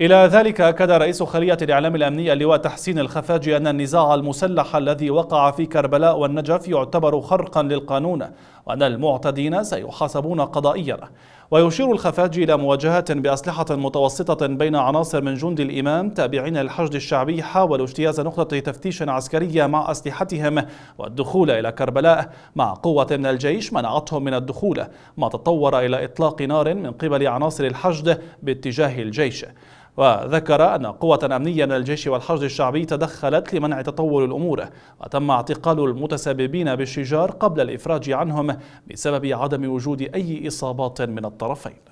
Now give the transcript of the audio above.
إلى ذلك أكد رئيس خلية الإعلام الأمني اللواء تحسين الخفاجي أن النزاع المسلح الذي وقع في كربلاء والنجف يعتبر خرقا للقانون وأن المعتدين سيحاسبون قضائيا ويشير الخفاجي إلى مواجهة بأسلحة متوسطة بين عناصر من جند الإمام تابعين الحشد الشعبي حاولوا اجتياز نقطة تفتيش عسكرية مع أسلحتهم والدخول إلى كربلاء مع قوة من الجيش منعتهم من الدخول ما تطور إلى إطلاق نار من قبل عناصر الحشد باتجاه الجيش وذكر أن قوة أمنية من الجيش والحشد الشعبي تدخلت لمنع تطور الأمور وتم اعتقال المتسببين بالشجار قبل الإفراج عنهم بسبب عدم وجود أي إصابات من الطرفين